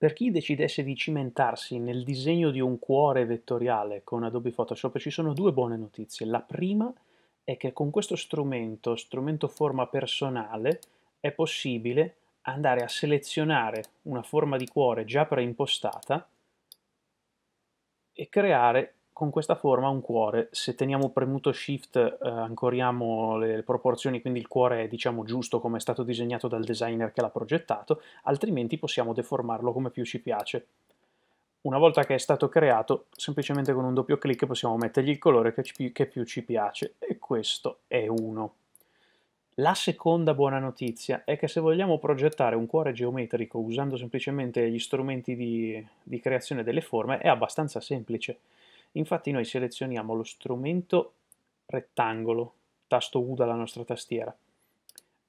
Per chi decidesse di cimentarsi nel disegno di un cuore vettoriale con Adobe Photoshop ci sono due buone notizie. La prima è che con questo strumento, strumento forma personale, è possibile andare a selezionare una forma di cuore già preimpostata e creare con questa forma un cuore, se teniamo premuto Shift eh, ancoriamo le proporzioni, quindi il cuore è diciamo giusto come è stato disegnato dal designer che l'ha progettato, altrimenti possiamo deformarlo come più ci piace. Una volta che è stato creato, semplicemente con un doppio clic possiamo mettergli il colore che, ci, che più ci piace, e questo è uno. La seconda buona notizia è che se vogliamo progettare un cuore geometrico usando semplicemente gli strumenti di, di creazione delle forme è abbastanza semplice. Infatti noi selezioniamo lo strumento rettangolo, tasto U dalla nostra tastiera.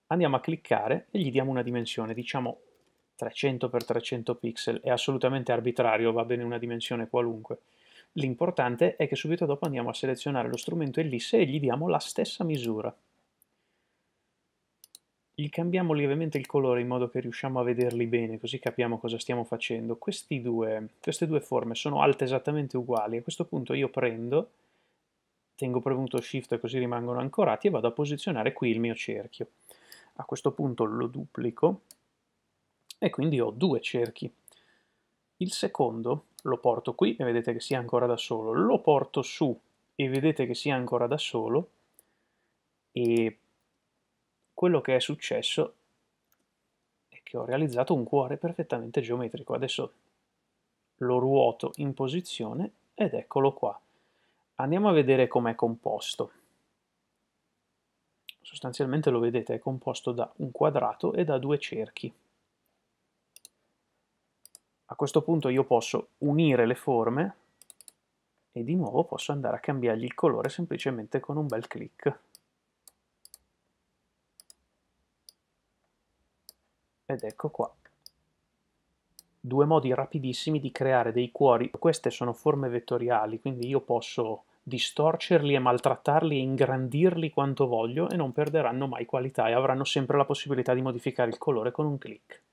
Andiamo a cliccare e gli diamo una dimensione, diciamo 300x300 pixel, è assolutamente arbitrario, va bene una dimensione qualunque. L'importante è che subito dopo andiamo a selezionare lo strumento ellisse e gli diamo la stessa misura. Gli cambiamo lievemente il colore in modo che riusciamo a vederli bene, così capiamo cosa stiamo facendo. Due, queste due forme sono alte esattamente uguali. A questo punto io prendo, tengo premuto Shift così rimangono ancorati e vado a posizionare qui il mio cerchio. A questo punto lo duplico e quindi ho due cerchi. Il secondo lo porto qui e vedete che sia ancora da solo, lo porto su e vedete che sia ancora da solo e quello che è successo è che ho realizzato un cuore perfettamente geometrico. Adesso lo ruoto in posizione ed eccolo qua. Andiamo a vedere com'è composto. Sostanzialmente lo vedete, è composto da un quadrato e da due cerchi. A questo punto io posso unire le forme e di nuovo posso andare a cambiargli il colore semplicemente con un bel clic. ed ecco qua due modi rapidissimi di creare dei cuori. Queste sono forme vettoriali, quindi io posso distorcerli e maltrattarli e ingrandirli quanto voglio e non perderanno mai qualità e avranno sempre la possibilità di modificare il colore con un clic.